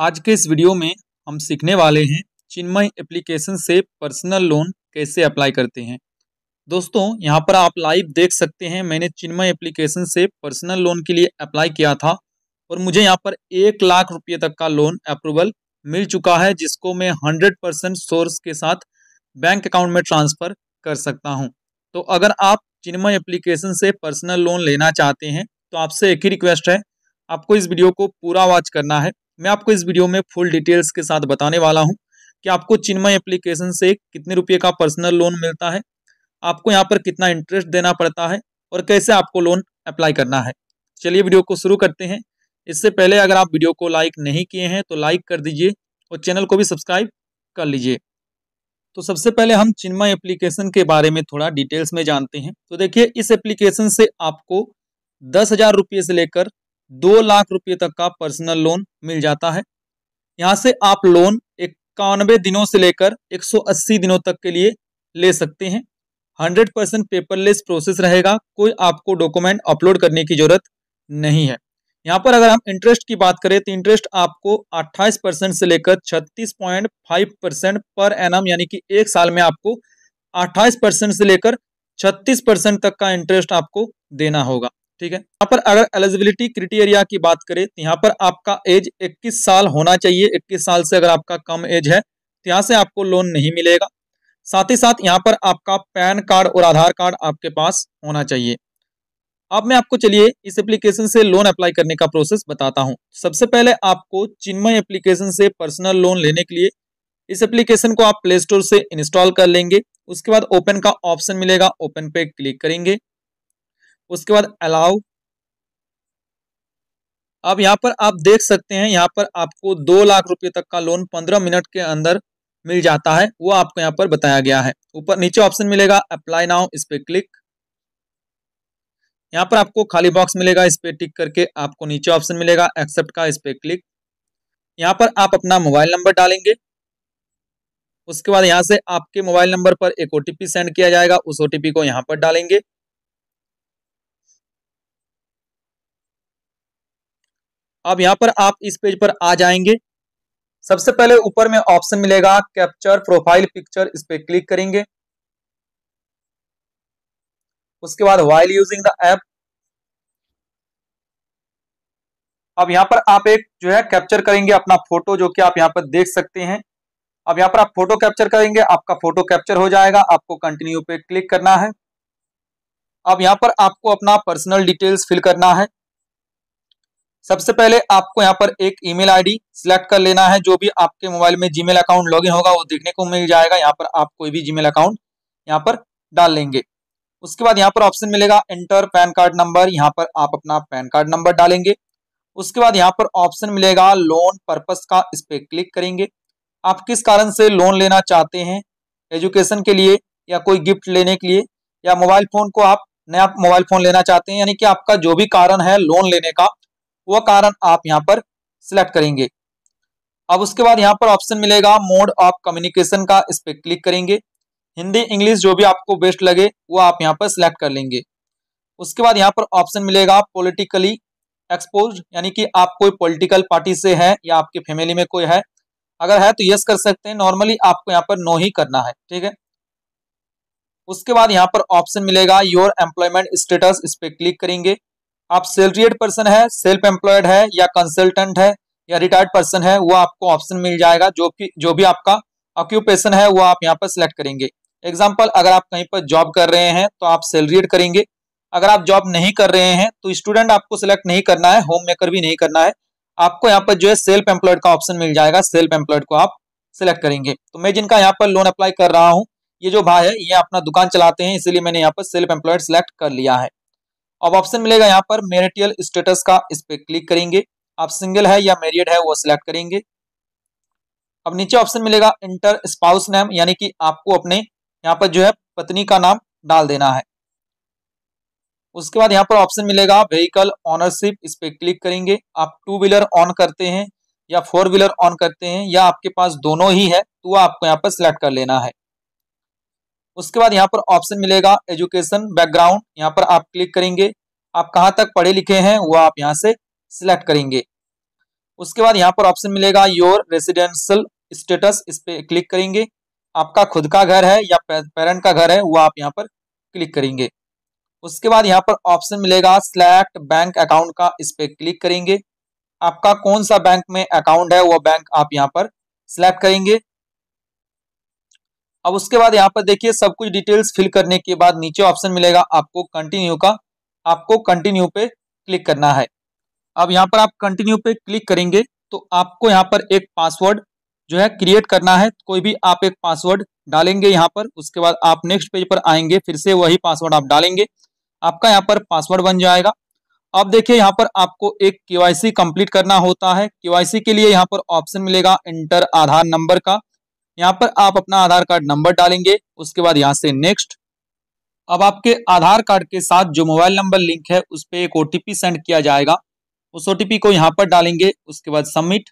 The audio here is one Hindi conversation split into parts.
आज के इस वीडियो में हम सीखने वाले हैं चिन्मय एप्लीकेशन से पर्सनल लोन कैसे अप्लाई करते हैं दोस्तों यहाँ पर आप लाइव देख सकते हैं मैंने चिन्मय एप्लीकेशन से पर्सनल लोन के लिए अप्लाई किया था और मुझे यहाँ पर एक लाख रुपये तक का लोन अप्रूवल मिल चुका है जिसको मैं हंड्रेड परसेंट सोर्स के साथ बैंक अकाउंट में ट्रांसफ़र कर सकता हूँ तो अगर आप चिन्मय एप्लीकेशन से पर्सनल लोन लेना चाहते हैं तो आपसे एक ही रिक्वेस्ट है आपको इस वीडियो को पूरा वॉच करना है मैं आपको इस वीडियो में फुल डिटेल्स के साथ बताने वाला हूँ कि आपको चिन्मय एप्लीकेशन से कितने रुपये का पर्सनल लोन मिलता है आपको यहाँ पर कितना इंटरेस्ट देना पड़ता है और कैसे आपको लोन अप्लाई करना है चलिए वीडियो को शुरू करते हैं इससे पहले अगर आप वीडियो को लाइक नहीं किए हैं तो लाइक कर दीजिए और चैनल को भी सब्सक्राइब कर लीजिए तो सबसे पहले हम चिन्मय एप्लीकेशन के बारे में थोड़ा डिटेल्स में जानते हैं तो देखिए इस एप्लीकेशन से आपको दस हज़ार रुपये से लेकर दो लाख रुपए तक का पर्सनल लोन मिल जाता है यहाँ से आप लोन इक्यानवे दिनों से लेकर 180 दिनों तक के लिए ले सकते हैं 100 परसेंट पेपरलेस प्रोसेस रहेगा कोई आपको डॉक्यूमेंट अपलोड करने की जरूरत नहीं है यहाँ पर अगर हम इंटरेस्ट की बात करें तो इंटरेस्ट आपको 28 परसेंट से लेकर 36.5 परसेंट पर एन यानी कि एक साल में आपको 28 परसेंट से लेकर 36 परसेंट तक का इंटरेस्ट आपको देना होगा ठीक है यहाँ पर अगर एलिजिबिलिटी क्रिटेरिया की बात करें तो यहाँ पर आपका एज 21 साल होना चाहिए 21 साल से अगर आपका कम एज है तो यहाँ से आपको लोन नहीं मिलेगा साथ ही साथ यहाँ पर आपका पैन कार्ड और आधार कार्ड आपके पास होना चाहिए अब मैं आपको चलिए इस एप्लीकेशन से लोन अप्लाई करने का प्रोसेस बताता हूँ सबसे पहले आपको चिन्मय एप्लीकेशन से पर्सनल लोन लेने के लिए इस एप्लीकेशन को आप प्ले स्टोर से इंस्टॉल कर लेंगे उसके बाद ओपन का ऑप्शन मिलेगा ओपन पे क्लिक करेंगे उसके बाद अलाउ अब यहाँ पर आप देख सकते हैं यहाँ पर आपको दो लाख रुपए तक का लोन पंद्रह मिनट के अंदर मिल जाता है वो आपको यहाँ पर बताया गया है ऊपर नीचे ऑप्शन मिलेगा अप्लाई नाउ इस पर क्लिक यहाँ पर आपको खाली बॉक्स मिलेगा इस पर टिक करके आपको नीचे ऑप्शन मिलेगा एक्सेप्ट का इस पर क्लिक यहाँ पर आप अपना मोबाइल नंबर डालेंगे उसके बाद यहाँ से आपके मोबाइल नंबर पर एक ओ सेंड किया जाएगा उस ओ को यहाँ पर डालेंगे अब यहाँ पर आप इस पेज पर आ जाएंगे सबसे पहले ऊपर में ऑप्शन मिलेगा कैप्चर प्रोफाइल पिक्चर इस पर क्लिक करेंगे उसके बाद वाइल यूजिंग द ऐप अब यहाँ पर आप एक जो है कैप्चर करेंगे अपना फोटो जो कि आप यहाँ पर देख सकते हैं अब यहाँ पर आप फोटो कैप्चर करेंगे आपका फोटो कैप्चर हो जाएगा आपको कंटिन्यू पे क्लिक करना है अब यहाँ पर आपको अपना पर्सनल डिटेल्स फिल करना है सबसे पहले आपको यहाँ पर एक ईमेल आईडी सिलेक्ट कर लेना है जो भी आपके मोबाइल में जीमेल अकाउंट लॉगिन होगा वो देखने को मिल जाएगा यहाँ पर आप कोई भी जीमेल अकाउंट यहाँ पर डाल लेंगे उसके बाद यहाँ पर ऑप्शन मिलेगा एंटर पैन कार्ड नंबर यहाँ पर आप अपना पैन कार्ड नंबर डालेंगे उसके बाद यहाँ पर ऑप्शन मिलेगा लोन पर्पस का इस पर क्लिक करेंगे आप किस कारण से लोन लेना चाहते हैं एजुकेशन के लिए या कोई गिफ्ट लेने के लिए या मोबाइल फ़ोन को आप नया मोबाइल फ़ोन लेना चाहते हैं यानी कि आपका जो भी कारण है लोन लेने का वह कारण आप यहाँ पर सिलेक्ट करेंगे अब उसके बाद यहाँ पर ऑप्शन मिलेगा मोड ऑफ कम्युनिकेशन का इस पर क्लिक करेंगे हिंदी इंग्लिश जो भी आपको बेस्ट लगे वो आप यहां पर सिलेक्ट कर लेंगे उसके बाद यहाँ पर ऑप्शन मिलेगा पॉलिटिकली एक्सपोज यानी कि आप कोई पॉलिटिकल पार्टी से हैं या आपके फैमिली में कोई है अगर है तो यस कर सकते हैं नॉर्मली आपको यहाँ पर नो ही करना है ठीक है उसके बाद यहाँ पर ऑप्शन मिलेगा योर एम्प्लॉयमेंट स्टेटस इस पर क्लिक करेंगे आप सेलरीड पर्सन है सेल्फ एम्प्लॉयड है या कंसल्टेंट है या रिटायर्ड पर्सन है वो आपको ऑप्शन मिल जाएगा जो कि जो भी आपका ऑक्यूपेशन है वो आप यहाँ पर सिलेक्ट करेंगे एग्जाम्पल अगर आप कहीं पर जॉब कर रहे हैं तो आप सेलरीड करेंगे अगर आप जॉब नहीं कर रहे हैं तो स्टूडेंट आपको सिलेक्ट नहीं करना है होम मेकर भी नहीं करना है आपको यहाँ पर जो है सेल्फ एम्प्लॉयड का ऑप्शन मिल जाएगा सेल्फ एम्प्लॉयड को आप सिलेक्ट करेंगे तो मैं जिनका यहाँ पर लोन अप्लाई कर रहा हूँ ये जो भाई है ये अपना दुकान चलाते हैं इसलिए मैंने यहाँ पर सेल्फ एम्प्लॉयड सिलेक्ट कर लिया है अब ऑप्शन मिलेगा यहाँ पर मेरिटियल स्टेटस का इस पर क्लिक करेंगे आप सिंगल है या मेरिड है वो सिलेक्ट करेंगे अब नीचे ऑप्शन मिलेगा इंटर स्पाउस नेम यानी कि आपको अपने यहाँ पर जो है पत्नी का नाम डाल देना है उसके बाद यहाँ पर ऑप्शन मिलेगा व्हीकल ऑनरशिप इस पर क्लिक करेंगे आप टू व्हीलर ऑन करते हैं या फोर व्हीलर ऑन करते हैं या आपके पास दोनों ही है तो आपको यहाँ पर सिलेक्ट कर लेना है उसके बाद यहाँ पर ऑप्शन मिलेगा एजुकेशन बैकग्राउंड यहाँ पर आप क्लिक करेंगे आप कहाँ तक पढ़े लिखे हैं वो आप यहाँ से सिलेक्ट करेंगे उसके बाद यहाँ पर ऑप्शन मिलेगा योर रेसिडेंशियल स्टेटस इस पर क्लिक करेंगे आपका खुद का घर है या पेरेंट का घर है वो आप यहाँ पर क्लिक करेंगे उसके बाद यहाँ पर ऑप्शन मिलेगा सिलेक्ट बैंक अकाउंट का इस पर क्लिक करेंगे आपका कौन सा बैंक में अकाउंट है वो बैंक आप यहाँ पर सिलेक्ट करेंगे अब उसके बाद यहाँ पर देखिए सब कुछ डिटेल्स फिल करने के बाद नीचे ऑप्शन मिलेगा आपको कंटिन्यू का आपको कंटिन्यू पे क्लिक करना है अब यहाँ पर आप कंटिन्यू पे क्लिक करेंगे तो आपको यहाँ पर एक पासवर्ड जो है क्रिएट करना है कोई भी आप एक पासवर्ड डालेंगे यहाँ पर उसके बाद आप नेक्स्ट पेज पर आएंगे फिर से वही पासवर्ड आप डालेंगे आपका यहाँ पर पासवर्ड बन जाएगा अब देखिए यहाँ पर आपको एक केवाईसी कंप्लीट करना होता है केवाईसी के लिए यहाँ पर ऑप्शन मिलेगा इंटर आधार नंबर का यहाँ पर आप अपना आधार कार्ड नंबर डालेंगे उसके बाद यहाँ से नेक्स्ट अब आपके आधार कार्ड के साथ जो मोबाइल नंबर लिंक है उस पर एक ओटीपी सेंड किया जाएगा उस ओटीपी को यहाँ पर डालेंगे उसके बाद सबमिट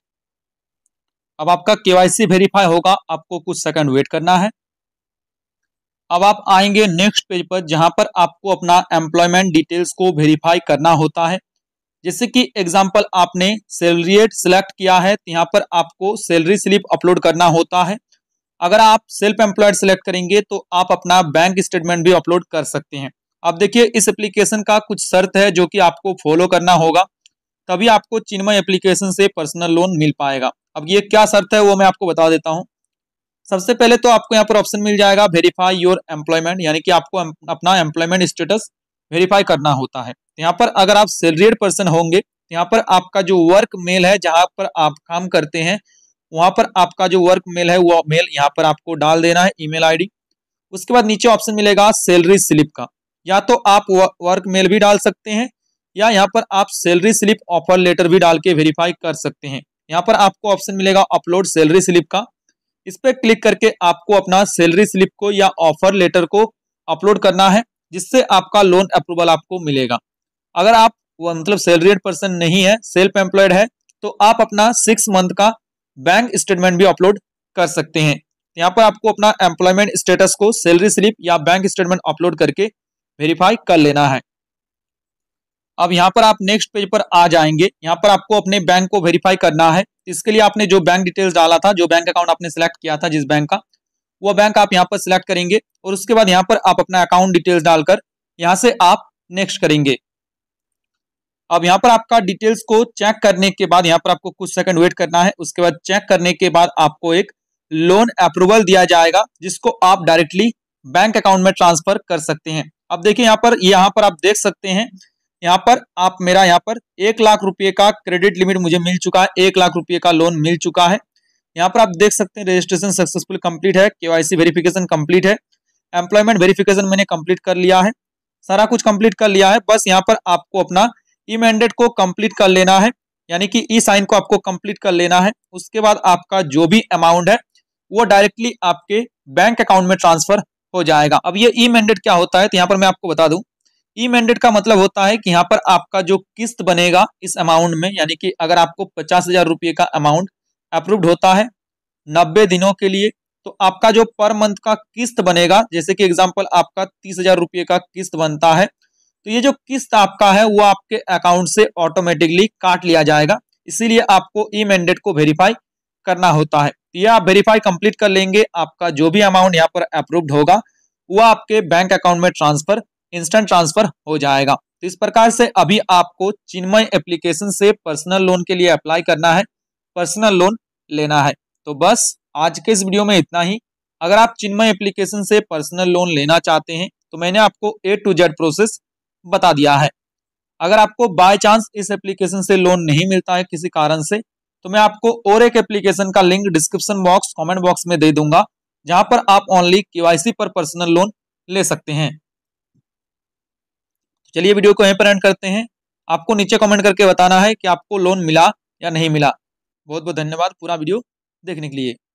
अब आपका केवाईसी वेरीफाई होगा आपको कुछ सेकंड वेट करना है अब आप आएंगे नेक्स्ट पेज पर जहां पर आपको अपना एम्प्लॉयमेंट डिटेल्स को वेरीफाई करना होता है जैसे कि एग्जाम्पल आपने एड सिलेक्ट किया है तो यहाँ पर आपको सैलरी स्लिप अपलोड करना होता है अगर आप सेल्फ एम्प्लॉयड सेलेक्ट करेंगे तो आप अपना बैंक स्टेटमेंट भी अपलोड कर सकते हैं अब देखिए इस एप्लीकेशन का कुछ शर्त है जो कि आपको फॉलो करना होगा तभी आपको चिन्मय एप्लीकेशन से पर्सनल लोन मिल पाएगा अब ये क्या शर्त है वो मैं आपको बता देता हूँ सबसे पहले तो आपको यहाँ पर ऑप्शन मिल जाएगा वेरीफाई योर एम्प्लॉयमेंट यानी कि आपको अपना एम्प्लॉयमेंट स्टेटस वेरीफाई करना होता है यहाँ पर अगर आप सैलरीड पर्सन होंगे तो यहाँ पर आपका जो वर्क मेल है जहाँ पर आप काम करते हैं वहां पर आपका जो वर्क मेल है वो मेल यहाँ पर आपको डाल देना है ईमेल आईडी उसके बाद नीचे ऑप्शन मिलेगा सैलरी स्लिप का या तो आप वर्क मेल भी डाल सकते हैं या यहाँ पर आप सैलरी स्लिप ऑफर लेटर भी डाल के वेरीफाई कर सकते हैं यहाँ पर आपको ऑप्शन मिलेगा अपलोड सैलरी स्लिप का इस पर क्लिक करके आपको अपना सैलरी स्लिप को या ऑफर लेटर को अपलोड करना है जिससे आपका लोन अप्रूवल आपको मिलेगा अगर आप मतलब सैलरीड पर्सन नहीं है सेल्फ एम्प्लॉयड है तो आप अपना सिक्स मंथ का बैंक स्टेटमेंट भी अपलोड कर सकते हैं यहाँ पर आपको अपना एम्प्लॉयमेंट स्टेटस को सैलरी स्लिप या बैंक स्टेटमेंट अपलोड करके वेरीफाई कर लेना है अब यहाँ पर आप नेक्स्ट पेज पर आ जाएंगे यहाँ पर आपको अपने बैंक को वेरीफाई करना है इसके लिए आपने जो बैंक डिटेल्स डाला था जो बैंक अकाउंट आपने सिलेक्ट किया था जिस बैंक का वो बैंक आप यहाँ पर सिलेक्ट करेंगे और उसके बाद यहाँ पर आप अपना अकाउंट डिटेल्स डालकर यहाँ से आप नेक्स्ट करेंगे अब यहाँ पर आपका डिटेल्स को चेक करने के बाद यहाँ पर आपको कुछ सेकंड वेट करना है उसके बाद चेक करने के बाद आपको एक लोन अप्रूवल दिया जाएगा जिसको आप डायरेक्टली बैंक अकाउंट में ट्रांसफर कर सकते हैं अब देखिए यहाँ पर यहाँ पर आप देख सकते हैं यहाँ पर आप मेरा यहाँ पर एक लाख रुपए का क्रेडिट लिमिट मुझे मिल चुका है एक लाख रुपए का लोन मिल चुका है यहाँ पर आप देख सकते हैं रजिस्ट्रेशन सक्सेसफुल कंप्लीट है केवाईसी वेरिफिकेशन कंप्लीट है एम्प्लॉयमेंट वेरिफिकेशन मैंने कंप्लीट कर लिया है सारा कुछ कंप्लीट कर लिया है बस यहाँ पर आपको अपना ई मैंडेट को कंप्लीट कर लेना है यानी कि ई साइन को आपको कंप्लीट कर लेना है उसके बाद आपका जो भी अमाउंट है वो डायरेक्टली आपके बैंक अकाउंट में ट्रांसफर हो जाएगा अब ये ई मैंडेट क्या होता है तो यहाँ पर मैं आपको बता दू ई मैंडेट का मतलब होता है कि यहाँ पर आपका जो किस्त बनेगा इस अमाउंट में यानी कि अगर आपको पचास हजार रुपये का अमाउंट अप्रूव्ड होता है नब्बे दिनों के लिए तो आपका जो पर मंथ का किस्त बनेगा जैसे कि एग्जाम्पल आपका तीस हजार रुपये का किस्त बनता है तो ये जो किस्त आपका है वो आपके अकाउंट से ऑटोमेटिकली काट लिया जाएगा इसीलिए आपको ई मैंडेट को वेरीफाई करना होता है तो यह आप वेरीफाई कंप्लीट कर लेंगे आपका जो भी अमाउंट यहाँ पर अप्रूव्ड होगा वो आपके बैंक अकाउंट में ट्रांसफर इंस्टेंट ट्रांसफर हो जाएगा तो इस प्रकार से अभी आपको चिन्मय एप्लीकेशन से पर्सनल लोन के लिए अप्लाई करना है पर्सनल लोन लेना है तो बस आज के इस वीडियो में इतना ही अगर आप चिन्मय एप्लीकेशन से पर्सनल लोन लेना चाहते हैं तो मैंने आपको ए टू जेड प्रोसेस बता दिया है अगर आपको बाय चांस इस एप्लीकेशन से लोन नहीं मिलता है किसी कारण से तो मैं आपको और एक एप्लीकेशन का link description box comment box में दे दूंगा जहां पर आप ऑनली केवाईसी पर पर्सनल लोन ले सकते हैं तो चलिए वीडियो को यहीं पर एंड करते हैं आपको नीचे कमेंट करके बताना है कि आपको लोन मिला या नहीं मिला बहुत बहुत धन्यवाद पूरा वीडियो देखने के लिए